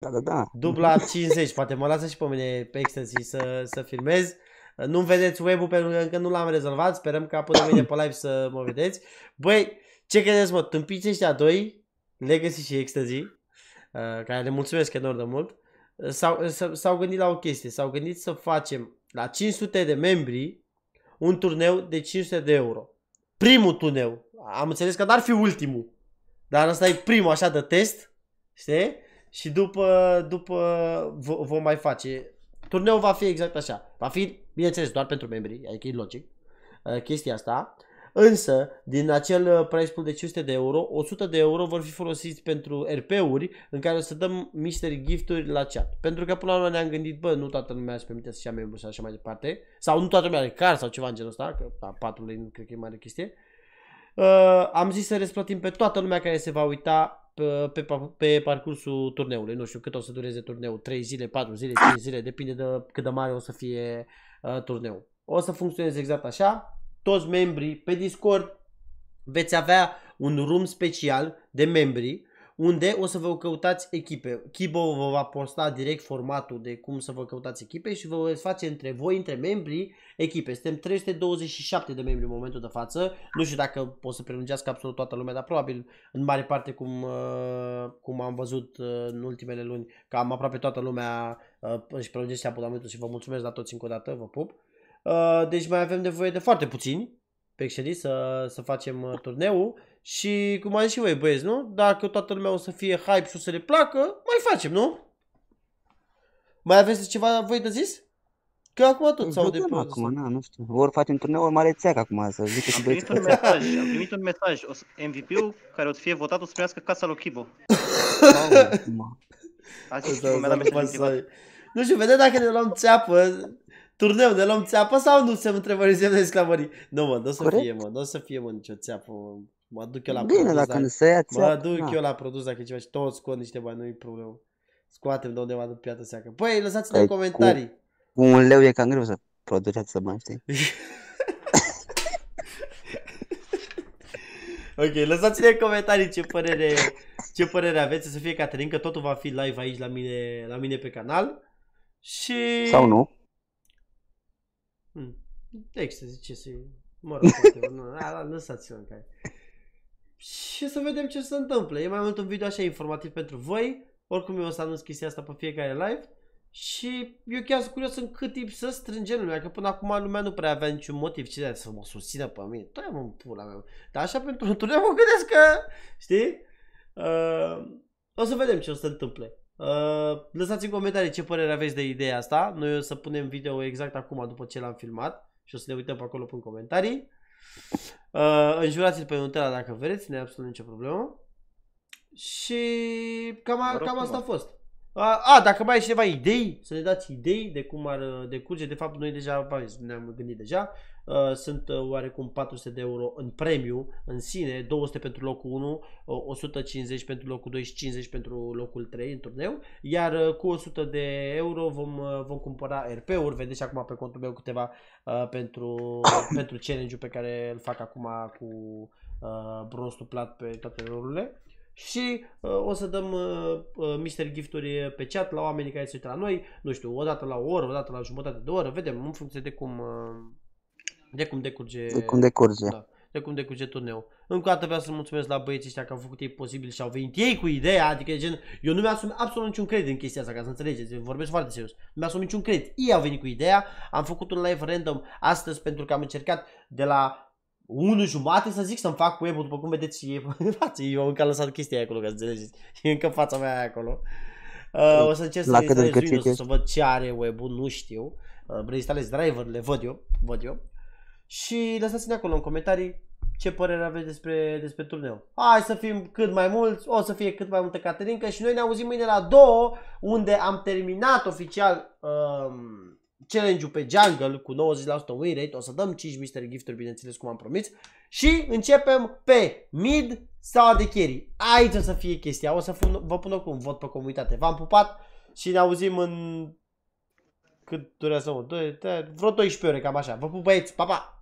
Da, da, da. Dubla 50, poate mă lasă și pe mine pe ecstasy să, să filmez. Nu vedeți web-ul pentru că încă nu l-am rezolvat, sperăm că până mâine pe live să mă vedeți. Băi, ce credeți mă, tâmpiți ăștia doi, Legacy și Ecstasy, uh, care le mulțumesc enorm de mult, uh, uh, s-au, gândit la o chestie, s-au gândit să facem la 500 de membri un turneu de 500 de euro. Primul turneu, am înțeles că n-ar fi ultimul, dar asta e primul așa de test, știi? și după, după vom mai face. Turneul va fi exact așa. Va fi, bineînțeles, doar pentru membrii, adică e logic uh, chestia asta. Însă, din acel uh, price pool de 500 de euro, 100 de euro vor fi folosiți pentru RP-uri în care o să dăm mystery gifturi la chat. Pentru că până la urmă ne-am gândit, bă, nu toată lumea își permite să ia membru și așa mai departe. Sau nu toată lumea are car sau ceva în genul ăsta, că da, 4 lei nu cred că e mare chestie. Uh, am zis să răsplătim pe toată lumea care se va uita pe, pe parcursul turneului. Nu știu cât o să dureze turneul, 3 zile, 4 zile, 5 ah! zile, depinde de cât de mare o să fie uh, turneul. O să funcționeze exact așa. Toți membrii pe Discord veți avea un room special de membri unde o să vă căutați echipe. Kibo vă va posta direct formatul de cum să vă căutați echipe și vă veți face între voi, între membrii, echipe. Suntem 327 de membri în momentul de față. Nu știu dacă pot să prelungească absolut toată lumea, dar probabil în mare parte cum, uh, cum am văzut uh, în ultimele luni, că am aproape toată lumea uh, își prelungește abonamentul și vă mulțumesc la toți încă o dată, vă pup. Deci mai avem nevoie de foarte puțini pe să, să facem turneul. Și cum am zis și voi, băieți, nu? Dacă toată lumea o să fie hype și o să le placă, mai facem, nu? Mai aveți ceva voi de zis? Că acum tot sau de plus. acum, na, nu știu. Ori facem turneu, ori mare țeac acum, să zic și băieți. Un mesaj, am primit un mesaj. MVP-ul care o să fie votat o să primească casa lui Kibo. Nu știu, vedem dacă ne luăm țeapă, turneu, ne luăm țeapă sau nu se întrebări semne exclamării? Nu mă, nu o să fie, mă, nu o să fie, mă, nicio țeapă, mă. Mă duc eu la Bine, produs, dacă nu se ia, Mă duc eu la produs dacă e ceva și tot scot niște bani, nu-i problemă. Scoatem de undeva după piață seacă. Păi, lăsați-ne păi, în comentarii. Cu, cu un leu e cam greu să produci atâta bani, știi? ok, lăsați-ne în comentarii ce părere, ce părere aveți, să fie Caterin, că totul va fi live aici la mine, la mine pe canal. Și... Sau nu? Hmm. Extezi, deci, ce să... Mă rog, poate, nu, lăsați-o în care și să vedem ce se întâmplă. E mai mult un video așa informativ pentru voi. Oricum eu o să anunț chestia asta pe fiecare live. Și eu chiar sunt curios în cât timp să strânge lumea, că până acum lumea nu prea avea niciun motiv cine să mă susțină pe mine. Tăi mă pula mea. Dar așa pentru un turneu mă gândesc că, știi? Uh, o să vedem ce o să se întâmple. Uh, lăsați în comentarii ce părere aveți de ideea asta. Noi o să punem video exact acum după ce l-am filmat și o să ne uităm pe acolo în comentarii. Uh, înjurați-l pe Nutella dacă vreți, nu e absolut nicio problemă. Și cam, a, cam asta a fost. A, a, dacă mai ai ceva idei, să ne dați idei de cum ar decurge, de fapt noi deja ne-am gândit deja, sunt uh, oarecum 400 de euro în premiu în sine, 200 pentru locul 1, 150 pentru locul 2 și 50 pentru locul 3 în turneu, iar uh, cu 100 de euro vom, uh, vom cumpăra RP-uri, vedeți acum pe contul meu câteva pentru, pentru challenge-ul pe care îl fac acum cu uh, bronzul plat pe toate rolurile și uh, o să dăm uh, uh, mister gifturi pe chat la oamenii care se uită la noi, nu știu, o dată la o oră, o dată la jumătate de oră, vedem în funcție de cum uh, de cum decurge de cum decurge. Da, de cum decurge turneul. Încă o dată vreau să mulțumesc la băieții ăștia că au făcut ei posibil și au venit ei cu ideea, adică gen, eu nu mi-asum absolut niciun credit în chestia asta, ca să înțelegeți, vorbesc foarte serios, nu mi-asum niciun credit. Ei au venit cu ideea, am făcut un live random astăzi pentru că am încercat de la 1 jumate să zic să-mi fac web după cum vedeți și față. Eu am încă lăsat chestia acolo, ca să înțelegeți. E încă fața mea acolo. Uh, o să încerc să instalez Windows, o să văd ce are web nu știu. Uh, reinstalez le văd eu, văd eu. Și lăsați-ne acolo în comentarii ce părere aveți despre, despre turneu. Hai să fim cât mai mulți, o să fie cât mai multă Caterinca și noi ne auzim mâine la două, unde am terminat oficial uh, challenge-ul pe jungle cu 90% win rate, o să dăm 5 mystery gifturi, bineînțeles, cum am promis, și începem pe mid sau de carry. Aici o să fie chestia, o să fun, vă pun acum vot pe comunitate. V-am pupat și ne auzim în... Cât durează, mă? Vreo 12 ore, cam așa. Vă pup, băieți, pa, pa!